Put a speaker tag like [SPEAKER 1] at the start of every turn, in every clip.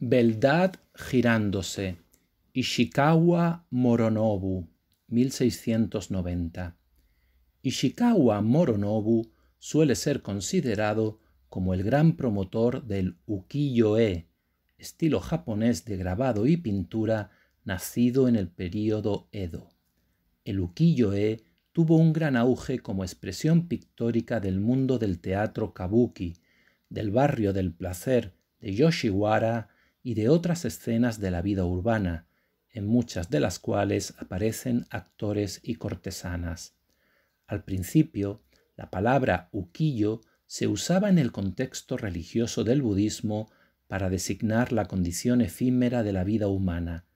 [SPEAKER 1] Beldad girándose. Ishikawa Moronobu, 1690. Ishikawa Moronobu suele ser considerado como el gran promotor del ukiyo-e, estilo japonés de grabado y pintura nacido en el período Edo. El ukiyo-e tuvo un gran auge como expresión pictórica del mundo del teatro kabuki, del barrio del placer de Yoshiwara y de otras escenas de la vida urbana, en muchas de las cuales aparecen actores y cortesanas. Al principio, la palabra ukiyo se usaba en el contexto religioso del budismo para designar la condición efímera de la vida humana,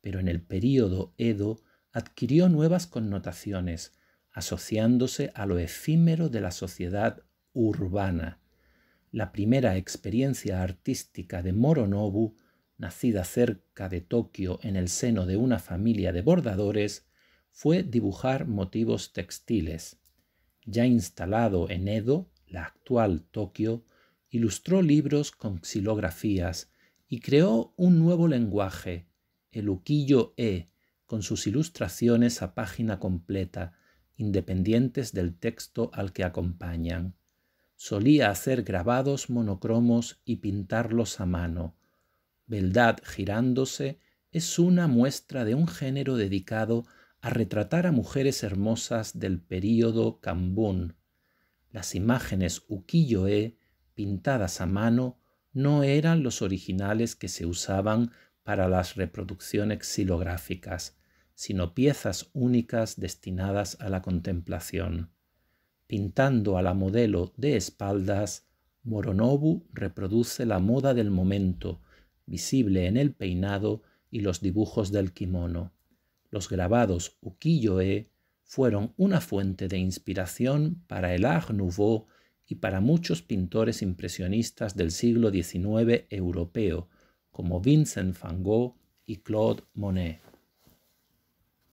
[SPEAKER 1] pero en el período Edo adquirió nuevas connotaciones, asociándose a lo efímero de la sociedad urbana la primera experiencia artística de Moronobu, nacida cerca de Tokio en el seno de una familia de bordadores, fue dibujar motivos textiles. Ya instalado en Edo, la actual Tokio, ilustró libros con xilografías y creó un nuevo lenguaje, el ukiyo e, con sus ilustraciones a página completa, independientes del texto al que acompañan solía hacer grabados monocromos y pintarlos a mano. Beldad girándose es una muestra de un género dedicado a retratar a mujeres hermosas del período Cambún. Las imágenes ukiyo-e pintadas a mano no eran los originales que se usaban para las reproducciones xilográficas, sino piezas únicas destinadas a la contemplación pintando a la modelo de espaldas, Moronobu reproduce la moda del momento, visible en el peinado y los dibujos del kimono. Los grabados ukiyo-e fueron una fuente de inspiración para el Art Nouveau y para muchos pintores impresionistas del siglo XIX europeo, como Vincent van Gogh y Claude Monet.